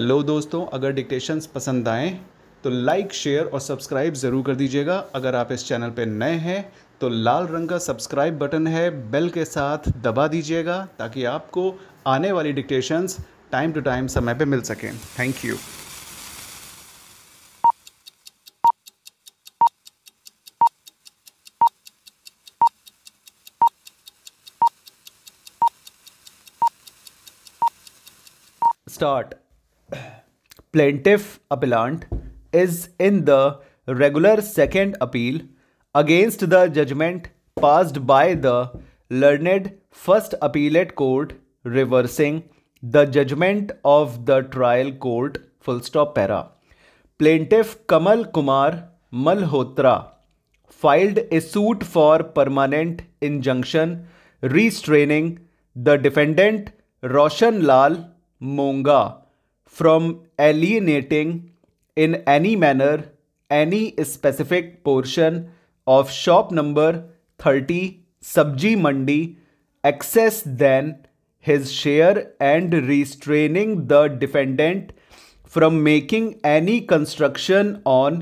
Hello दोस्तों अगर dictations पसंद आएँ तो लाइक शेयर और सब्सक्राइब ज़रूर कर दीजिएगा अगर आप इस चैनल पर नए हैं तो लाल रंग का सब्सक्राइब बटन है बेल के साथ दबा दीजिएगा ताकि आपको आने वाली डिक्टेशंस टाइम टू टाइम समय पे मिल सकें thank you start plaintiff appellant is in the regular second appeal against the judgment passed by the learned first appellate court reversing the judgment of the trial court full stop para plaintiff kamal kumar malhotra filed a suit for permanent injunction restraining the defendant roshan lal monga from alienating in any manner any specific portion of shop number 30 subji Mandi excess than his share and restraining the defendant from making any construction on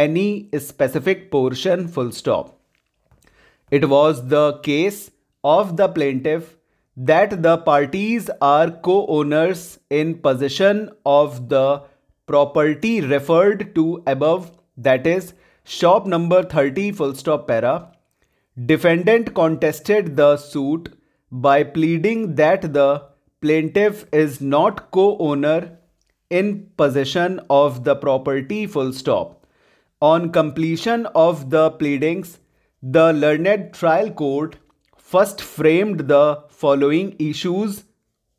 any specific portion full stop. It was the case of the plaintiff that the parties are co-owners in possession of the property referred to above that is shop number 30 full stop para defendant contested the suit by pleading that the plaintiff is not co-owner in possession of the property full stop on completion of the pleadings the learned trial court first framed the following issues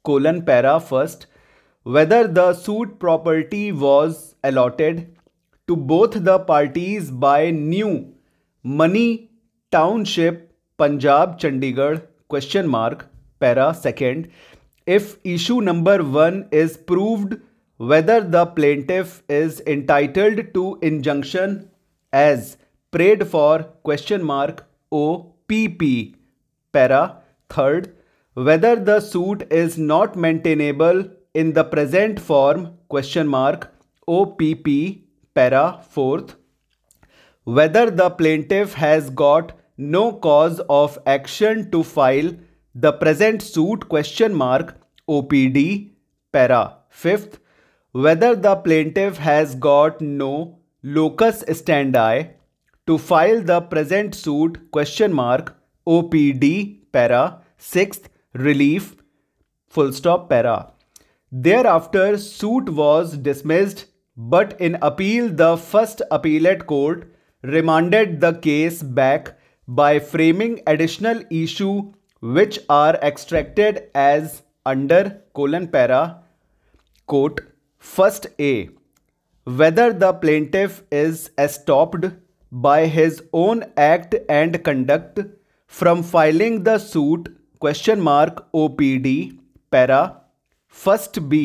colon para first whether the suit property was allotted to both the parties by new money township Punjab Chandigarh question mark para second if issue number 1 is proved whether the plaintiff is entitled to injunction as prayed for question mark opp Para. Third, whether the suit is not maintainable in the present form question mark opp para fourth whether the plaintiff has got no cause of action to file the present suit question mark opd para fifth whether the plaintiff has got no locus standi to file the present suit question mark OPD para, sixth relief, full stop para. Thereafter, suit was dismissed, but in appeal, the first appellate court remanded the case back by framing additional issue which are extracted as under colon para quote first a whether the plaintiff is stopped by his own act and conduct from filing the suit question mark opd para first b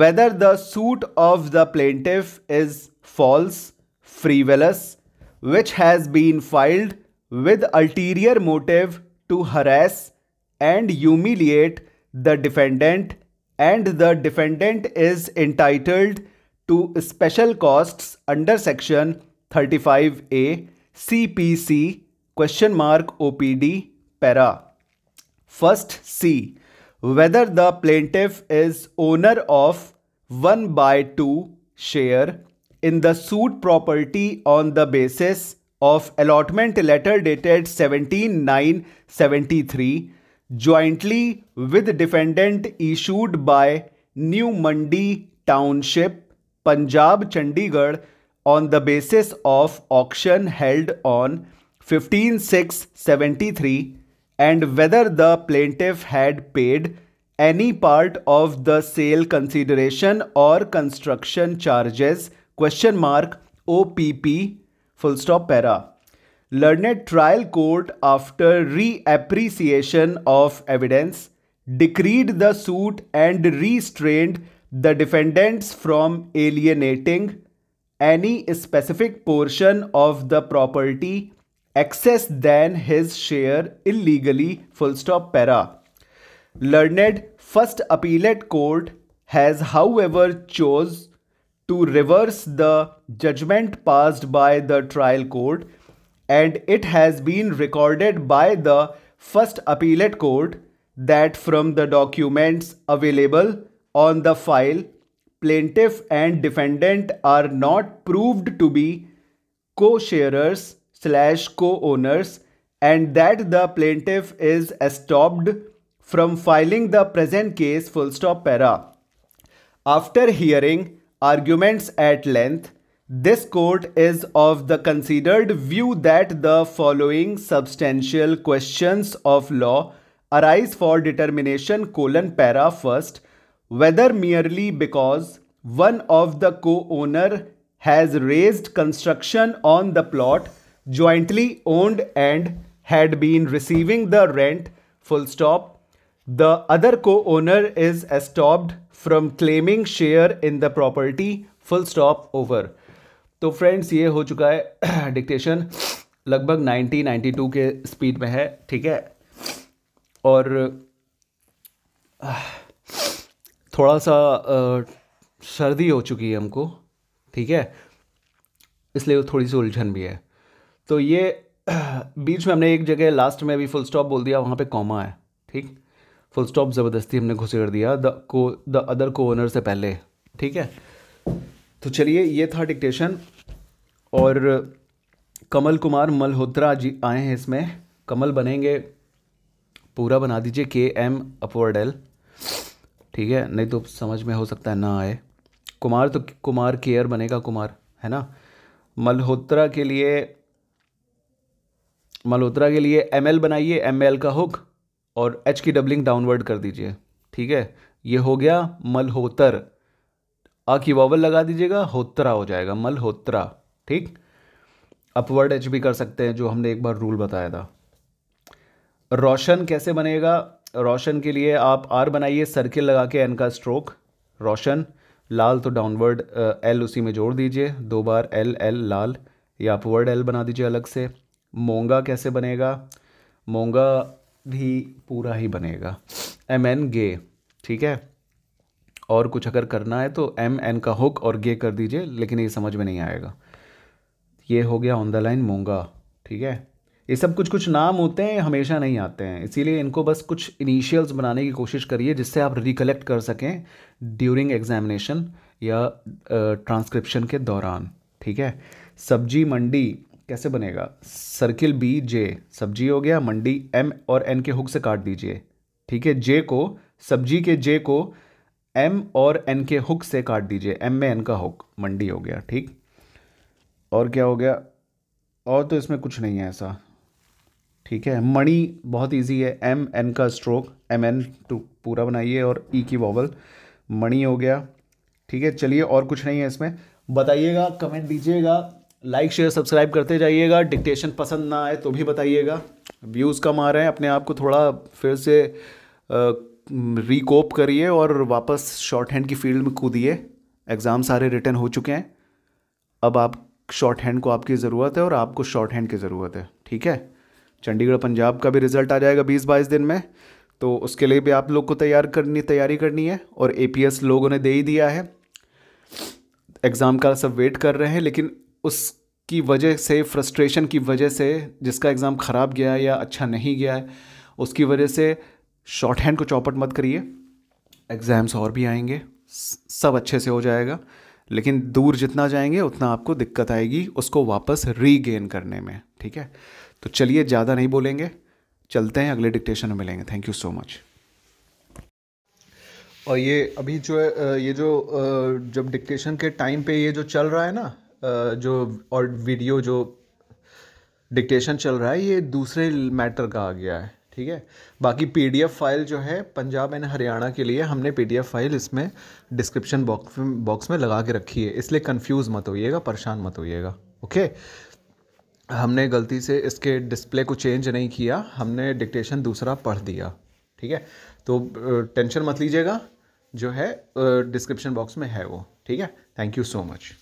whether the suit of the plaintiff is false frivolous which has been filed with ulterior motive to harass and humiliate the defendant and the defendant is entitled to special costs under section 35a cpc Question mark OPD para. First C. Whether the plaintiff is owner of 1 by 2 share in the suit property on the basis of allotment letter dated 17973 jointly with defendant issued by New Mandi Township, Punjab, Chandigarh on the basis of auction held on 15673 and whether the plaintiff had paid any part of the sale consideration or construction charges question mark opp full stop para learned trial court after reappreciation of evidence decreed the suit and restrained the defendants from alienating any specific portion of the property Excess than his share illegally full stop para. Learned First Appellate Court has however chose to reverse the judgment passed by the trial court and it has been recorded by the First Appellate Court that from the documents available on the file, plaintiff and defendant are not proved to be co-sharers slash co-owners and that the plaintiff is stopped from filing the present case full stop para. After hearing arguments at length, this court is of the considered view that the following substantial questions of law arise for determination colon para first whether merely because one of the co-owner has raised construction on the plot jointly owned and had been receiving the rent full stop the other co-owner is stopped from claiming share in the property full stop over तो friends ये हो चुका है dictation लगभग 90 92 के speed में है ठीक है और थोड़ा सा सर्दी हो चुकी है हमको ठीक है इसलिए थोड़ी सी उलझन भी है तो ये बीच में हमने एक जगह लास्ट में अभी फुल स्टॉप बोल दिया वहाँ पे कॉमा है ठीक फुल स्टॉप ज़बरदस्ती हमने घुसेड़ दिया द को द अदर को ओनर से पहले ठीक है तो चलिए ये था डिक्टेशन और कमल कुमार मल्होत्रा जी आए हैं इसमें कमल बनेंगे पूरा बना दीजिए के एम अपवर्ड एल ठीक है नहीं तो समझ में हो सकता है ना आए कुमार तो कुमार केयर बनेगा कुमार है ना मल्होत्रा के लिए मल्होत्रा के लिए एम एल बनाइए एम एल का हुक और एच की डबलिंग डाउनवर्ड कर दीजिए ठीक है ये हो गया मल्होत्र अ की वॉवल लगा दीजिएगा होत्रा हो जाएगा मल्होत्रा ठीक अपवर्ड एच भी कर सकते हैं जो हमने एक बार रूल बताया था रोशन कैसे बनेगा रोशन के लिए आप आर बनाइए सर्किल लगा के एन का स्ट्रोक रोशन लाल तो डाउनवर्ड एल उसी में जोड़ दीजिए दो बार एल एल लाल या अपवर्ड एल बना दीजिए अलग से मोंगा कैसे बनेगा मोंगा भी पूरा ही बनेगा एम एन गे ठीक है और कुछ अगर करना है तो एम एन का हुक और गे कर दीजिए लेकिन ये समझ में नहीं आएगा ये हो गया ऑन द लाइन मोंगा ठीक है ये सब कुछ कुछ नाम होते हैं हमेशा नहीं आते हैं इसीलिए इनको बस कुछ इनिशियल्स बनाने की कोशिश करिए जिससे आप रिकलेक्ट कर सकें ड्यूरिंग एग्जामिनेशन या ट्रांसक्रिप्शन के दौरान ठीक है सब्जी मंडी कैसे बनेगा सर्किल बी जे सब्जी हो गया मंडी एम और एन के हुक से काट दीजिए ठीक है जे को सब्जी के जे को एम और एन के हुक से काट दीजिए एम में एन का हुक मंडी हो गया ठीक और क्या हो गया और तो इसमें कुछ नहीं है ऐसा ठीक है मणि बहुत इजी है एम एन का स्ट्रोक एम एन टू पूरा बनाइए और ई e की वॉवल मणि हो गया ठीक है चलिए और कुछ नहीं है इसमें बताइएगा कमेंट दीजिएगा लाइक शेयर सब्सक्राइब करते जाइएगा डिक्टेशन पसंद ना आए तो भी बताइएगा व्यूज़ कम आ रहे हैं अपने आप को थोड़ा फिर से रिकोप करिए और वापस शॉर्ट हैंड की फील्ड में कूदिए एग्ज़ाम सारे रिटर्न हो चुके हैं अब आप शॉर्ट हैंड को आपकी ज़रूरत है और आपको शॉर्ट हैंड की ज़रूरत है ठीक है चंडीगढ़ पंजाब का भी रिज़ल्ट आ जाएगा बीस बाईस दिन में तो उसके लिए भी आप लोग को तैयार करनी तैयारी करनी है और ए लोगों ने दे ही दिया है एग्ज़ाम का सब वेट कर रहे हैं लेकिन उसकी वजह से फ्रस्ट्रेशन की वजह से जिसका एग्ज़ाम ख़राब गया या अच्छा नहीं गया है उसकी वजह से शॉर्ट हैंड को चौपट मत करिए एग्ज़ाम्स और भी आएंगे सब अच्छे से हो जाएगा लेकिन दूर जितना जाएंगे उतना आपको दिक्कत आएगी उसको वापस रीगेन करने में ठीक है तो चलिए ज़्यादा नहीं बोलेंगे चलते हैं अगले डिक्टेशन में मिलेंगे थैंक यू सो मच और ये अभी जो है ये जो जब डिक्टेशन के टाइम पे ये जो चल रहा है ना जो और वीडियो जो डिक्टेशन चल रहा है ये दूसरे मैटर का आ गया है ठीक है बाकी पीडीएफ फाइल जो है पंजाब एंड हरियाणा के लिए हमने पीडीएफ फाइल इसमें डिस्क्रिप्शन बॉक्स बॉक्स में लगा के रखी है इसलिए कंफ्यूज मत होइएगा परेशान मत होइएगा ओके हमने गलती से इसके डिस्प्ले को चेंज नहीं किया हमने डिक्टेशन दूसरा पढ़ दिया ठीक है तो टेंशन मत लीजिएगा जो है डिस्क्रिप्शन बॉक्स में है वो ठीक है थैंक यू सो मच